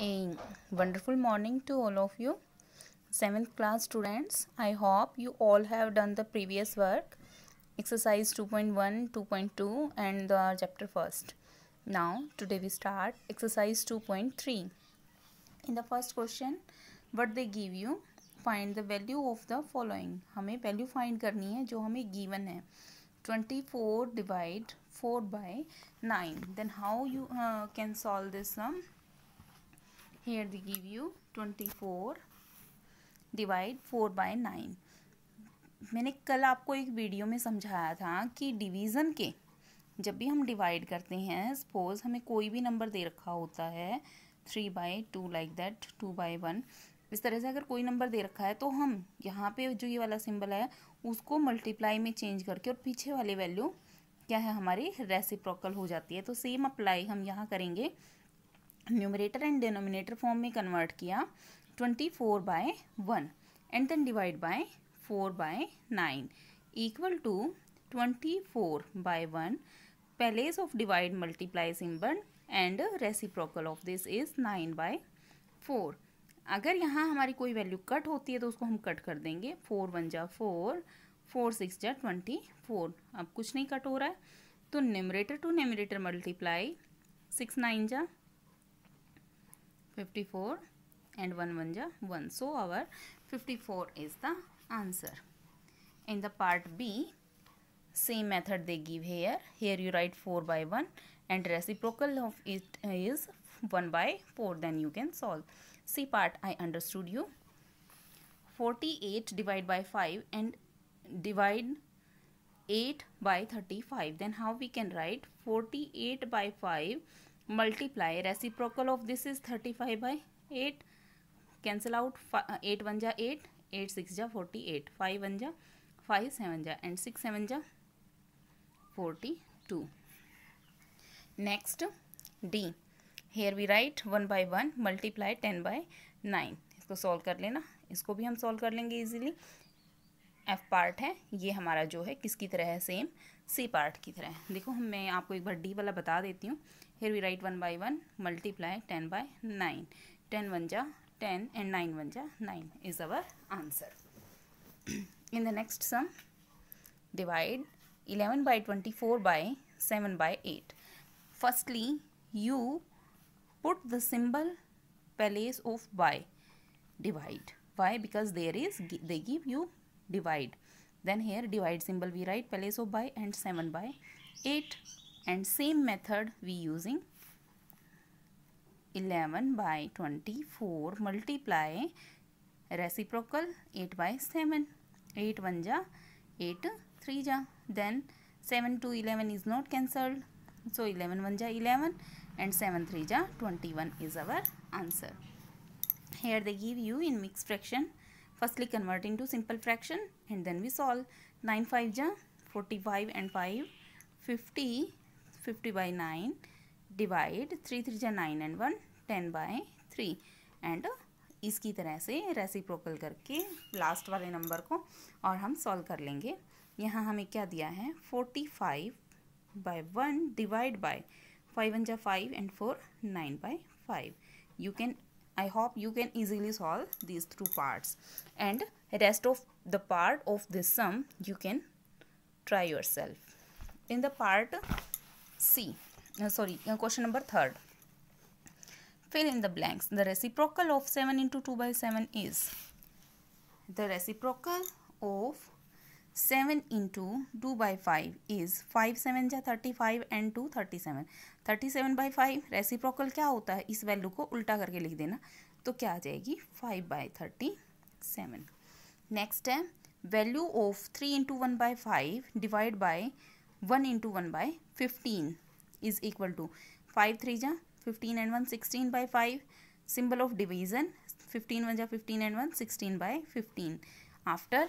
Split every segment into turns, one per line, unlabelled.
a wonderful morning to all of you seventh class students i hope you all have done the previous work exercise 2.1 2.2 and the chapter first now today we start exercise 2.3 in the first question what they give you find the value of the following हमें value find करनी है जो हमें given है 24 divide 4 by 9 then how you uh, can solve this sum here they give you 24 divide 4 by 9 मैंने कल आपको एक वीडियो में समझाया था कि डिवीज़न के जब भी हम डिवाइड करते हैं सपोज हमें कोई भी नंबर दे रखा होता है three by two like that two by one इस तरह से अगर कोई नंबर दे रखा है तो हम यहाँ पे जो ये वाला सिंबल है उसको मल्टीप्लाई में चेंज करके और पीछे वाली वैल्यू क्या है हमारी रेसिप्रोकल हो जाती है तो सेम अप्लाई हम यहाँ करेंगे न्यूमरेटर एंड डिनोमिनेटर फॉर्म में कन्वर्ट किया twenty four by one and then divide by four by nine equal to twenty four by one place of divide multiply symbol and reciprocal of this is nine by four अगर यहाँ हमारी कोई value cut होती है तो उसको हम cut कर देंगे फोर वन जा फोर फोर सिक्स जा ट्वेंटी फोर अब कुछ नहीं कट हो रहा है तो numerator to numerator multiply six nine जा 54 and 1 1 ja 1 so our 54 is the answer in the part b same method they give here here you write 4 by 1 and reciprocal of it is 1 by 4 then you can solve c part i understood you 48 divided by 5 and divide 8 by 35 then how we can write 48 by 5 multiply reciprocal of this is thirty five by eight cancel out eight one जा eight eight six जा forty eight five one जा five seven जा and six seven जा forty two next the here we write one by one multiply ten by nine इसको solve कर लेना इसको भी हम सॉल्व कर लेंगे इजीली एफ पार्ट है ये हमारा जो है किसकी तरह है सेम सी पार्ट की तरह देखो मैं आपको एक बार डी वाला बता देती हूँ फिर we write one by one multiply ten by nine ten one जा टेन एंड नाइन वन जा nine is our answer in the next sum divide eleven by twenty four by seven by eight firstly you put the symbol place of by divide why because there is they give you divide then here divide symbol we write place of by and seven by eight and same method we using 11 by 24 multiply reciprocal 8 by 7 8 1 ja 8 3 ja then 7 to 11 is not cancelled so 11 1 ja 11 and 7 3 ja 21 is our answer here they give you in mixed fraction firstly convert into simple fraction and then we solve 9 5 ja 45 and 5 50 50 by 9 divide three three जै nine and one ten by three and इसकी तरह से reciprocal करके last वाले number को और हम solve कर लेंगे यहाँ हमें क्या दिया है forty five by one divide by five one जा five and four nine by five you can I hope you can easily solve this through parts and rest of the part of this sum you can try yourself in the part C sorry question number third fill in the blanks the reciprocal of seven into two by seven is the reciprocal of seven into two by five is five seven या thirty five and two thirty seven thirty seven by five reciprocal क्या होता है इस value को उल्टा करके लिख देना तो क्या आ जाएगी five by thirty seven next है value of three into one by five divide by 1 into 1 by 15 is equal to 5 3 ja 15 and 1 16 by 5 symbol of division 15 1 ja 15 and 1 16 by 15 after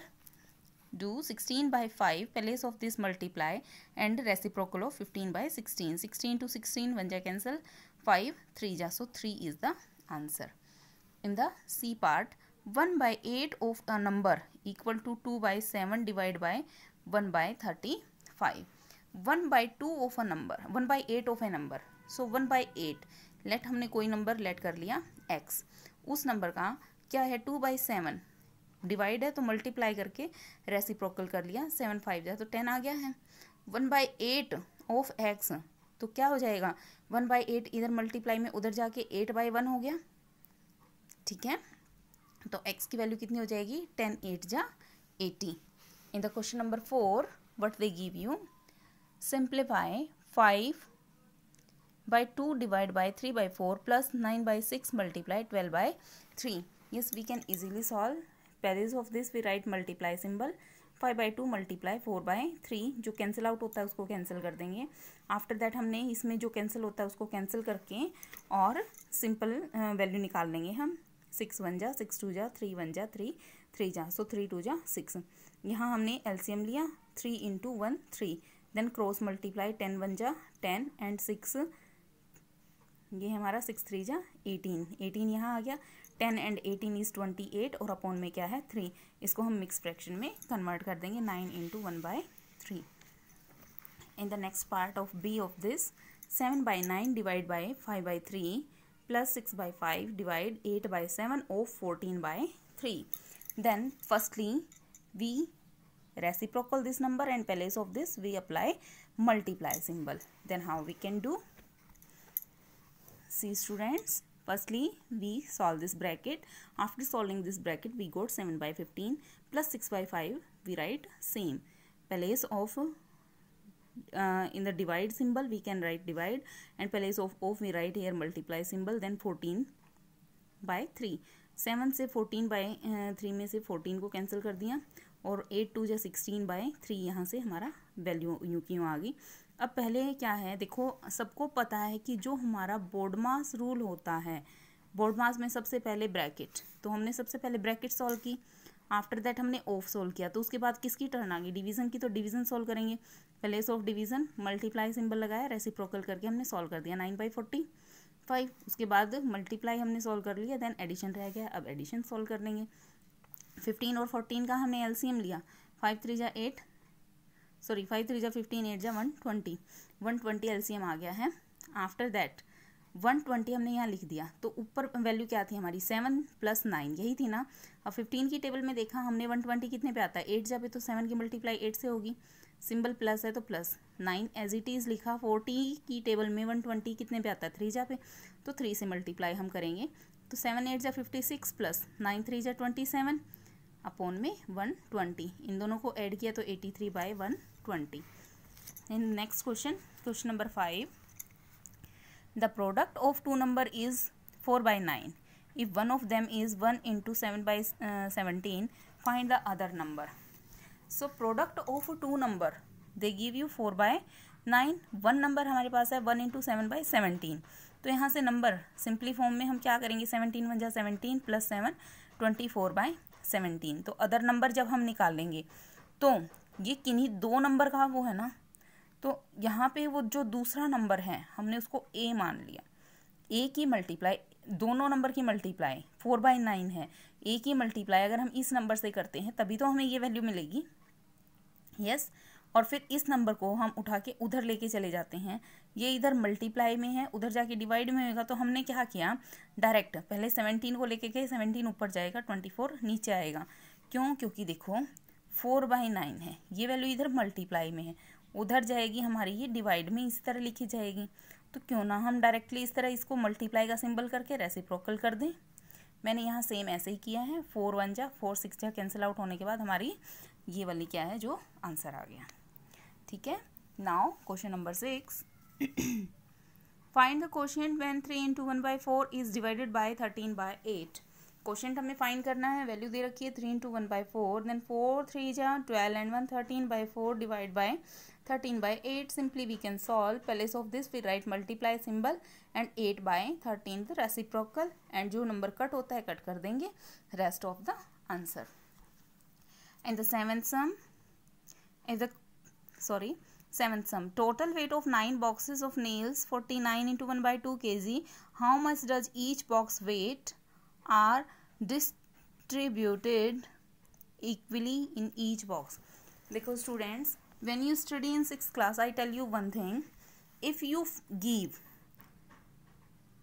do 16 by 5 place of this multiply and reciprocal of 15 by 16 16 to 16 1 ja cancel 5 3 ja so 3 is the answer in the c part 1 by 8 of a number equal to 2 by 7 divided by 1 by 35 one by two of a number one by eight of a number so one by eight let हमने कोई number late कर लिया x उस number का क्या है to by seven divide है तो मल्टीप्लाई करके रेसिप्रोकल कर लिया सेवन फाइव जाए तो टेन आ गया है one by eight of x तो क्या हो जाएगा वन बाई एट इधर मल्टीप्लाई में उधर जाके एट बाई वन हो गया ठीक है तो एक्स की वैल्यू कितनी हो जाएगी टेन एट जा eighty in the question number four what they give you simplify five by two divide by three by four plus nine by six multiply twelve by three yes we can easily solve place of this we write multiply symbol five by two multiply four by three जो cancel out होता है उसको cancel कर देंगे after that हमने इसमें जो cancel होता है उसको कैंसिल करके और सिंपल वैल्यू निकाल लेंगे हम सिक्स वन जा सिक्स टू जा थ्री वन जा थ्री थ्री जा सो थ्री टू जा सिक्स यहाँ हमने एलसीएम लिया three into one three then cross multiply ten one जा टेन एंड सिक्स ये हमारा सिक्स थ्री जा एटीन एटीन यहाँ आ गया ten and eighteen is twenty eight और अपॉन में क्या है थ्री इसको हम मिक्स फ्रैक्शन में कन्वर्ट कर देंगे nine into one by three in the next part of B of this seven by nine divide by five by three plus six by five divide eight by seven of fourteen by three then firstly we reciprocal this number and place of this we apply multiply symbol then how we can do see students firstly we solve this bracket after solving this bracket we got 7 by 15 plus 6 by 5 we write same place of uh, in the divide symbol we can write divide and place of of we write here multiply symbol then 14 by 3 7 से 14 by three में से 14 को cancel कर दिया और eight two जो sixteen by three यहाँ से हमारा वैल्यू यू की आ गई अब पहले क्या है देखो सबको पता है कि जो हमारा बोर्डमास रूल होता है बोर्डमास में सबसे पहले ब्रैकेट तो हमने सबसे पहले ब्रैकेट सॉल्व की आफ्टर दैट हमने ऑफ सोल्व किया तो उसके बाद किसकी टर्न आ गई डिवीजन की तो डिवीजन सोल्व करेंगे place of division multiply symbol लगाया रेसिप्रोकल करके हमने सॉल्व कर दिया नाइन बाई फोर्टी फाइव उसके बाद मल्टीप्लाई हमने सॉल्व कर लिया देन एडिशन रह गया अब एडिशन सॉल्व कर लेंगे फिफ्टीन और फोर्टीन का हमने एम लिया फाइव थ्री जा एट सॉरी फाइव थ्री जा फिफ्टीन एट जा one twenty one twenty LCM आ गया है आफ्टर दैट वन ट्वेंटी हमने यहाँ लिख दिया तो ऊपर वैल्यू क्या थी हमारी सेवन प्लस नाइन यही थी ना अब फिफ्टीन की टेबल में देखा हमने वन ट्वेंटी कितने पे आता है एट जा पे तो सेवन की मल्टीप्लाई एट से होगी सिंबल प्लस है तो plus nine as it is लिखा फोर्टी की टेबल में वन ट्वेंटी कितने पे आता है थ्री जा पे तो थ्री से मल्टीप्लाई हम करेंगे तो सेवन एट जा fifty six plus nine three जा ट्वेंटी सेवन अपोन में वन ट्वेंटी इन दोनों को ऐड किया तो eighty three by one twenty in next question question number five the product of two number is four by nine if one of them is one into seven by seventeen find the other number so product of two number they give you four by nine one number हमारे पास है one into seven by seventeen तो यहाँ से number simply form में हम क्या करेंगे सेवनटीन वन जा seventeen plus seven twenty four by seventeen तो अदर नंबर जब हम निकालेंगे तो ये किन्हीं दो नंबर का वो है ना तो यहाँ पे वो जो दूसरा नंबर है हमने उसको ए मान लिया ए की मल्टीप्लाई दोनों नंबर की मल्टीप्लाई फोर बाई नाइन है ए की मल्टीप्लाई अगर हम इस नंबर से करते हैं तभी तो हमें ये वैल्यू मिलेगी यस और फिर इस नंबर को हम उठा के उधर लेके चले जाते हैं ये इधर मल्टीप्लाई में है उधर जाके डिवाइड में होगा तो हमने क्या किया डायरेक्ट पहले सेवनटीन को लेके गए सेवनटीन ऊपर जाएगा ट्वेंटी फोर नीचे आएगा क्यों क्योंकि देखो फोर बाई नाइन है ये वैल्यू इधर मल्टीप्लाई में है उधर जाएगी हमारी ये डिवाइड में इस तरह लिखी जाएगी तो क्यों ना हम डायरेक्टली इस तरह इसको मल्टीप्लाई का सिंबल करके रेसिप्रोकल कर दें मैंने यहाँ सेम ऐसे ही किया है फोर वन जा फोर सिक्स जा कैंसिल आउट होने के बाद हमारी ये वाली क्या है जो आंसर आ गया ठीक है now question number six find the question when three into one by four is divided by thirteen by eight question हमें फाइंड करना है वैल्यू दे रखी है three into one by four then four three जा twelve and one thirteen by four divide by thirteen by eight simply we can solve place of this we write multiply symbol and eight by thirteen the reciprocal and जो number cut होता है cut कर देंगे rest of the answer and the seven sum is the sorry Seventh sum. Total weight of 9 boxes of nails 49 into 1 by 2 kg. How much does each box weight are distributed equally in each box? Because students, when you study in 6th class, I tell you one thing. If you give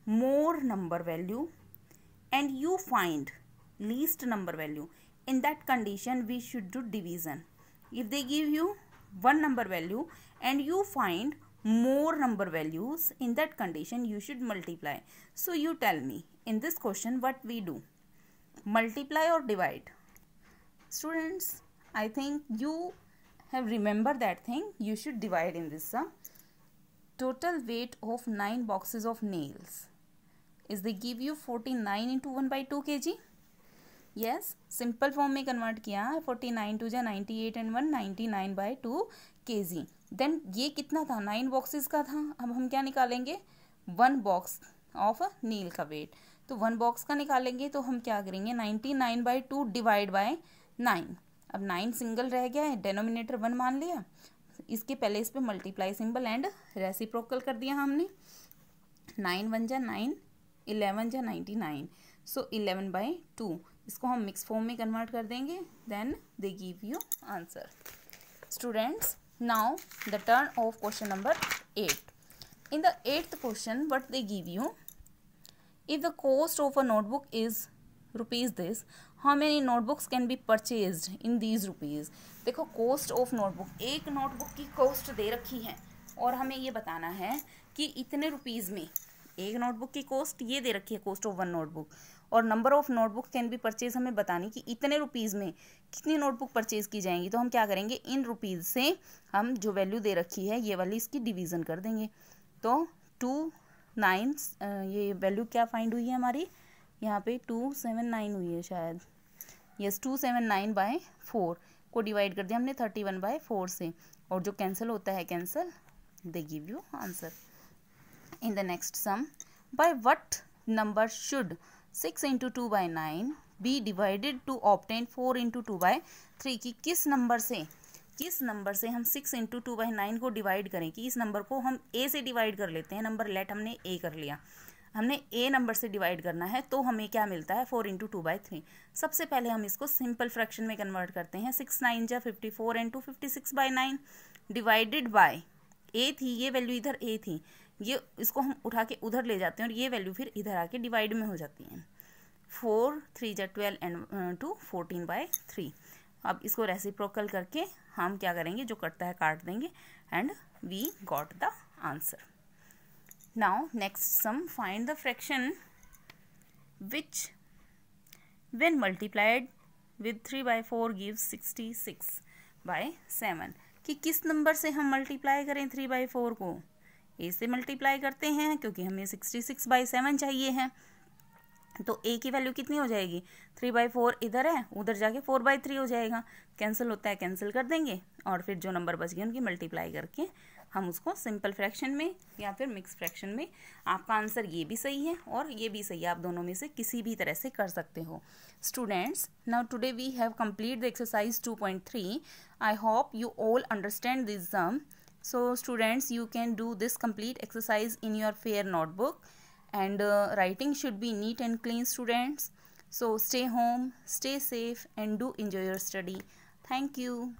more number value and you find least number value, in that condition we should do division. If they give you one number value and you find more number values in that condition you should multiply so you tell me in this question what we do multiply or divide students i think you have remembered that thing you should divide in this sum total weight of 9 boxes of nails is they give you 49 into 1 by 2 kg yes simple form में convert किया forty nine two जै ninety eight and one ninety nine by two K G then ये कितना था nine boxes का था अब हम क्या निकालेंगे वन बॉक्स ऑफ नील का वेट तो वन बॉक्स का निकालेंगे तो हम क्या करेंगे ninety nine by two divide by nine अब नाइन सिंगल रह गया है डेनोमिनेटर वन मान लिया इसके पहले इस पर मल्टीप्लाई सिंबल एंड रेसिप्रोकल कर दिया हमने नाइन वन जै नाइन इलेवन जै ninety nine so eleven by two इसको हम मिक्स फॉर्म में कन्वर्ट कर देंगे then they give you answer students now the turn of question number eight in the eighth question what they give you if the cost of a notebook is rupees this how many notebooks can be purchase in these rupees देखो cost of notebook एक नोटबुक की cost दे रखी है और हमें ये बताना है कि इतने रुपीज़ में एक नोटबुक की कॉस्ट ये दे रखी है कॉस्ट ऑफ वन नोटबुक और number of notebook can be purchase हमें बतानी कि इतने रुपीज़ में कितनी नोटबुक परचेज की जाएंगी तो हम क्या करेंगे इन रुपीज़ से हम जो वैल्यू दे रखी है ये वाली इसकी डिवीज़न कर देंगे तो टू नाइन ये वैल्यू क्या फाइंड हुई है हमारी यहाँ पे टू सेवन नाइन हुई है शायद yes two seven nine by four को डिवाइड कर दिया हमने थर्टी वन बाय फोर से और जो कैंसिल होता है cancel they give you answer in the next sum by what number should 6 into 2 by 9 be divided to obtain 4 into 2 by 3 कि किस नंबर से किस नंबर से हम 6 इंटू टू बाई नाइन को डिवाइड करें कि इस नंबर को हम ए से डिवाइड कर लेते हैं नंबर लेट हमने ए कर लिया हमने ए नंबर से डिवाइड करना है तो हमें क्या मिलता है four into two by three सबसे पहले हम इसको सिंपल फ्रैक्शन में कन्वर्ट करते हैं सिक्स नाइन जा fifty four into fifty six by nine divided by a थी ये वैल्यू इधर ए थी ये इसको हम उठा के उधर ले जाते हैं और ये वैल्यू फिर इधर आके डिवाइड में हो जाती है फोर थ्री जै twelve and two fourteen by three अब इसको रेसिप्रोकल करके हम क्या करेंगे जो कटता है काट देंगे and we got the answer now next sum find the fraction which when multiplied with three by four give sixty six by seven कि किस नंबर से हम मल्टीप्लाई करें थ्री बाई फोर को ए से मल्टीप्लाई करते हैं क्योंकि हमें सिक्सटी सिक्स बाई सेवन चाहिए है तो ए की वैल्यू कितनी हो जाएगी थ्री बाई फोर इधर है उधर जाके फोर बाई थ्री हो जाएगा कैंसिल होता है कैंसिल कर देंगे और फिर जो नंबर बच गए उनकी मल्टीप्लाई करके हम उसको सिंपल फ्रैक्शन में या फिर मिक्स फ्रैक्शन में आपका आंसर ये भी सही है और ये भी सही है आप दोनों में से किसी भी तरह से कर सकते हो students now today we have complete the exercise 2.3 I hope you all understand this sum So students you can do this complete exercise in your fair notebook and uh, writing should be neat and clean students. So stay home, stay safe and do enjoy your study. Thank you.